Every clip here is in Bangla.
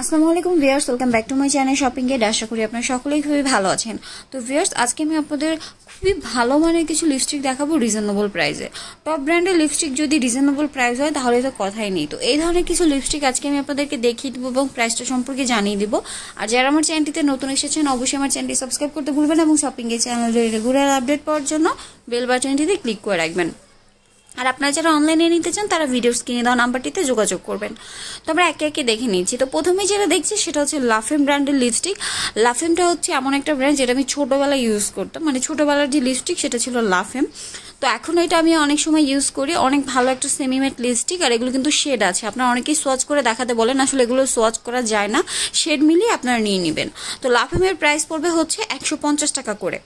আসসালামু আলাইকুম viewers welcome back to my channel শপিংয়ে আশা করি আপনারা সকলেই খুবই ভালো আছেন তো ভিয়ার্স আজকে আমি আপনাদের খুবই ভালো মানের কিছু লিপস্টিক দেখাবো রিজনেবল প্রাইসে টপ ব্র্যান্ডের লিপস্টিক যদি রিজনেবল প্রাইস হয় তাহলে তো কথাই নেই তো এই ধরনের কিছু লিপস্টিক আজকে আমি আপনাদেরকে দেখিয়ে দেবো এবং প্রাইসটা সম্পর্কে জানিয়ে দিব আর যারা আমার চ্যানেলটিতে নতুন এসেছেন অবশ্যই আমার চ্যানেলটি সাবস্ক্রাইব করতে ভুলবেন এবং শপিং গেট চ্যানেলের রেগুলার আপডেট পাওয়ার জন্য বেল বাটনটিতে ক্লিক করে রাখবেন আর আপনারা যারা অনলাইনে নিতে চান তারা ভিডিও স্ক্রিনে দেওয়া নাম্বারটিতে যোগাযোগ করবেন তো আমরা একে একে দেখে নিয়েছি তো প্রথমে যেটা দেখছি সেটা হচ্ছে লাফেম ব্র্যান্ডের লিপস্টিক লাফেমটা হচ্ছে এমন একটা ব্র্যান্ড যেটা আমি ছোটোবেলায় ইউজ করতাম মানে ছোটোবেলার যে লিপস্টিক সেটা ছিল লাফেম তো এখন এটা আমি অনেক সময় ইউজ করি অনেক ভালো একটা সেমিমেট লিপস্টিক আর এগুলো কিন্তু শেড আছে আপনারা অনেকেই সোয়াচ করে দেখাতে বলেন আসলে এগুলো সোয়াচ করা যায় না শেড মিলিয়ে আপনারা নিয়ে নেবেন তো লাফেমের প্রাইস পড়বে হচ্ছে একশো টাকা করে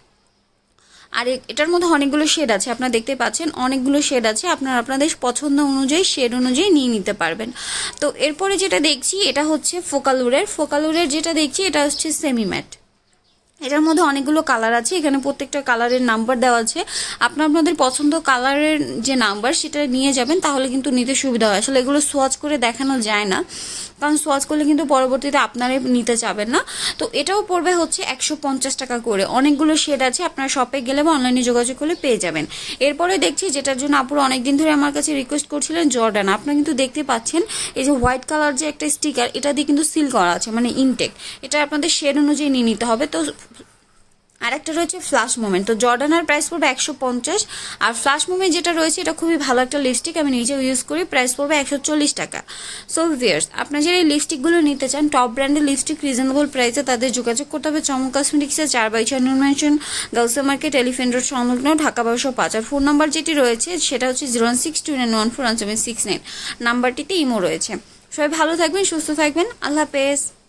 আর এটার মধ্যে অনেকগুলো শেড আছে আপনারা দেখতে পাচ্ছেন অনেকগুলো শেড আছে আপনারা আপনাদের পছন্দ অনুযায়ী শেড অনুযায়ী নিয়ে নিতে পারবেন তো এরপরে যেটা দেখছি এটা হচ্ছে ফোকালুরের ফোকালুরের যেটা দেখছি এটা হচ্ছে সেমিম্যাট এটার মধ্যে অনেকগুলো কালার আছে এখানে প্রত্যেকটা কালারের নাম্বার দেওয়া আছে আপনার আপনাদের পছন্দ কালারের যে নাম্বার সেটা নিয়ে যাবেন তাহলে কিন্তু নিতে সুবিধা হয় আসলে এগুলো সোয়াচ করে দেখানো যায় না কারণ সোয়াচ করলে কিন্তু পরবর্তীতে আপনারা নিতে চাবেন না তো এটাও পড়বে হচ্ছে একশো টাকা করে অনেকগুলো শেড আছে আপনার শপে গেলে বা অনলাইনে যোগাযোগ করলে পেয়ে যাবেন এরপরে দেখছি যেটার জন্য আপুরা অনেকদিন ধরে আমার কাছে রিকোয়েস্ট করছিলেন জর্ডান আপনারা কিন্তু দেখতে পাচ্ছেন এই যে হোয়াইট কালার যে একটা স্টিকার এটা দিয়ে কিন্তু সিল করা আছে মানে ইনটেক এটা আপনাদের শেড অনুযায়ী নিয়ে নিতে হবে তো আর একটা রয়েছে ফ্লাশ মুভমেন্ট তো জর্ডানার প্রাইস পড়বে একশো পঞ্চাশ আর ফ্লাশ মুভমেন্ট যেটা রয়েছে এটা খুবই ভালো একটা লিপস্টিক আমি নিজেও ইউজ করি প্রাইস পড়বে একশো চল্লিশ টাকা সো ভিয়ার্স আপনার যারা এই লিপস্টিকগুলো নিতে চান টপ ব্র্যান্ডের লিপস্টিক রিজনেবল প্রাইসে তাদের যোগাযোগ করতে হবে চমক কসমেটিক্সে চার বাই ছয় mansion Gausia market elephant road সংলগ্ন ঢাকা বারোশো পাঁচ আর ফোন নাম্বার যেটি রয়েছে সেটা হচ্ছে zero one six two nine one four one seven six nine নাম্বারটিতে ইমো রয়েছে সবাই ভালো থাকবেন সুস্থ থাকবেন আল্লাহ হাফেজ